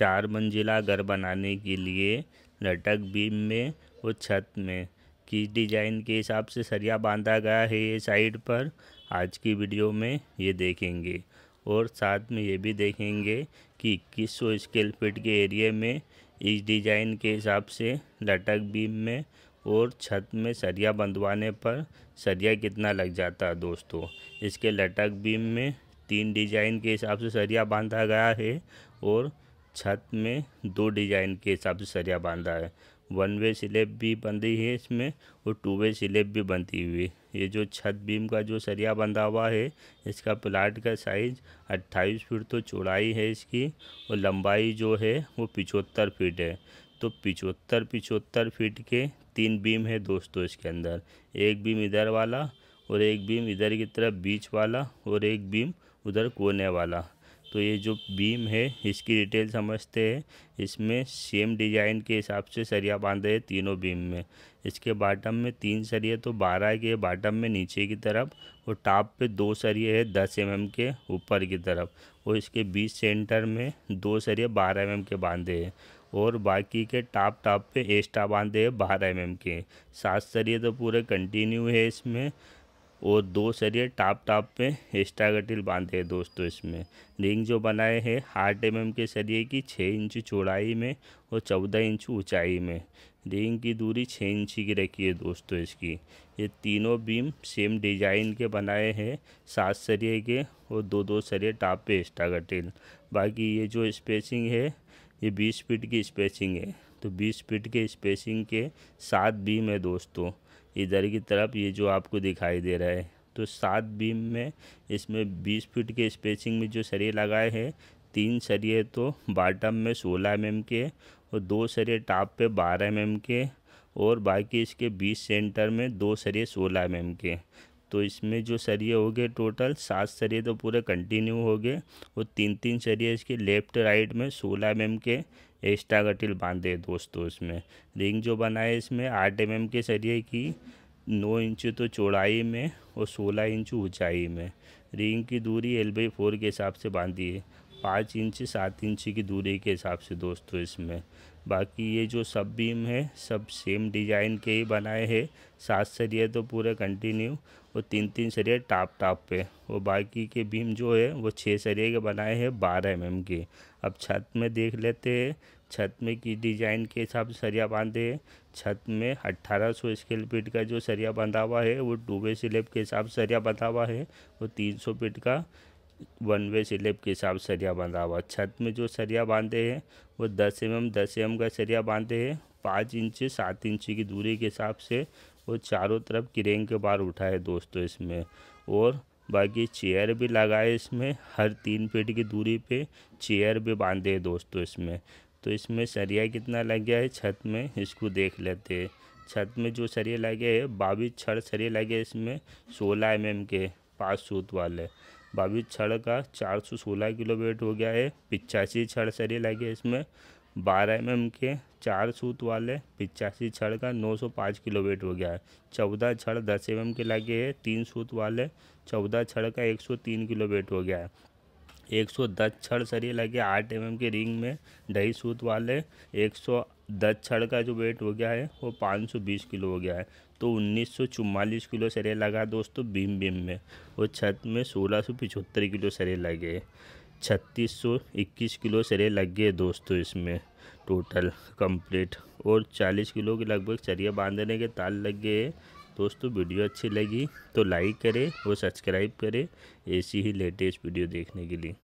चार मंजिला घर बनाने के लिए लटक बीम में और छत में किस डिजाइन के हिसाब से सरिया बांधा गया है ये साइड पर आज की वीडियो में ये देखेंगे और साथ में ये भी देखेंगे कि इक्कीस सौ स्केल फिट के एरिए में इस डिजाइन के हिसाब से लटक बीम में और छत में सरिया बंधवाने पर सरिया कितना लग जाता है दोस्तों इसके लटक बीम में तीन डिजाइन के हिसाब से सरिया बांधा गया है और छत में दो डिज़ाइन के हिसाब से सरिया बांधा है वन वे स्लेब भी बंधी है इसमें और टू वे स्लेब भी बनती हुई ये जो छत बीम का जो सरिया बंधा हुआ है इसका प्लाट का साइज़ अट्ठाईस फीट तो चौड़ाई है इसकी और लंबाई जो है वो पिचहत्तर फीट है तो पिचहत्तर पिचहत्तर फीट के तीन बीम है दोस्तों इसके अंदर एक बीम इधर वाला और एक बीम इधर की तरफ बीच वाला और एक बीम उधर कोने वाला तो ये जो बीम है इसकी डिटेल समझते हैं इसमें सेम डिजाइन के हिसाब से सरिया बांधे हैं तीनों बीम में इसके बाटम में तीन सरिये तो बारह के बाटम में नीचे की तरफ और टॉप पे दो सरिये है दस एम mm के ऊपर की तरफ और इसके बीच सेंटर में दो सरिये बारह एम mm के बांधे हैं और बाकी के टॉप टॉप पे एस्टा बांधे हैं बारह एम mm के सात सरिये तो पूरे कंटिन्यू है इसमें और दो सरिये टाप टाप पे एस्टागटिल बांधे हैं दोस्तों इसमें रिंग जो बनाए हैं आठ एम के सरिये की छः इंच चौड़ाई में और चौदह इंच ऊंचाई में रिंग की दूरी छः इंच की रखी है दोस्तों इसकी ये तीनों बीम सेम डिजाइन के बनाए हैं सात सरिये के और दो दो सरिये टाप पे एस्टागटिल बाकी ये जो स्पेसिंग है ये बीस फिट की स्पेसिंग है तो बीस फिट के स्पेसिंग के सात बीम है दोस्तों इधर की तरफ ये जो आपको दिखाई दे रहा है तो सात बीम में इसमें बीस फीट के स्पेसिंग में जो सरिये लगाए हैं तीन सरिये तो बॉटम में सोलह एम mm के और दो सरिये टॉप पे बारह एम mm के और बाकी इसके बीस सेंटर में दो सरिये सोलह एम mm के तो इसमें जो सरिये हो गए टोटल सात सरिये तो पूरे कंटिन्यू हो गए और तीन तीन सरिये इसके लेफ्ट राइट में सोलह एम के एस्टागटिल बांध दे दोस्तों इसमें रिंग जो बनाए इसमें आठ एम के सरिये की नौ इंच तो चौड़ाई में और सोलह इंच ऊंचाई में रिंग की दूरी एल बाई फोर के हिसाब से बांधी है पाँच इंच सात इंच की दूरी के हिसाब से दोस्तों इसमें बाकी ये जो सब बीम है सब सेम डिज़ाइन के ही बनाए हैं सात सरिये तो पूरे कंटिन्यू और तीन तीन सरिये टाप टाप पे और बाकी के बीम जो है वो छः सरिये के बनाए हैं बारह एम mm एम के अब छत में देख लेते हैं छत में किस डिज़ाइन के हिसाब से सरिया बांधे हैं छत में अट्ठारह सौ स्केल फीट का जो सरिया बंधा हुआ है वो टूबे स्लेब के हिसाब से सरिया बंधा हुआ है तीन सौ फीट का वन वे स्लेब के हिसाब से सरिया बांधा हुआ छत में जो सरिया बांधे हैं वो दस एम एम दस एम का सरिया बांधे हैं पाँच इंच सात इंच की दूरी के हिसाब से वो चारों तरफ किरेंग के बाहर उठाए दोस्तों इसमें और बाकी चेयर भी लगाए इसमें हर तीन फीट की दूरी पे चेयर भी बांधे दोस्तों इसमें तो इसमें सरिया कितना लग गया है छत में इसको देख लेते हैं छत में जो सरिया लगे है बावीस छड़ सरिया लगे इसमें सोलह एम के पाँच सूत वाले बावीस छड़ का चार सौ सोलह किलो वेट हो गया है पिचासी छड़ सरी लगे इसमें बारह एम एम के चार सूत वाले पिचासी छड़ का नौ सौ पाँच किलो वेट हो गया है चौदह छड़ दस एम एम के लगे है तीन सूत वाले चौदह छड़ का एक सौ तीन किलो वेट हो गया है एक सौ दस छड़ सरिये लगे आठ एम एम के रिंग में ढाई सूत वाले एक सौ दस छड़ का जो वेट हो गया है वो 520 किलो हो गया है तो उन्नीस किलो सरे लगा दोस्तों बीम बीम में और छत में सोलह किलो सरे लगे छत्तीस सौ इक्कीस किलो सरे लग गए दोस्तों इसमें टोटल कंप्लीट और चालीस किलो के लगभग सरिया बांधने के ताल लग गए दोस्तों वीडियो अच्छी लगी तो लाइक करें और सब्सक्राइब करें ऐसी ही लेटेस्ट वीडियो देखने के लिए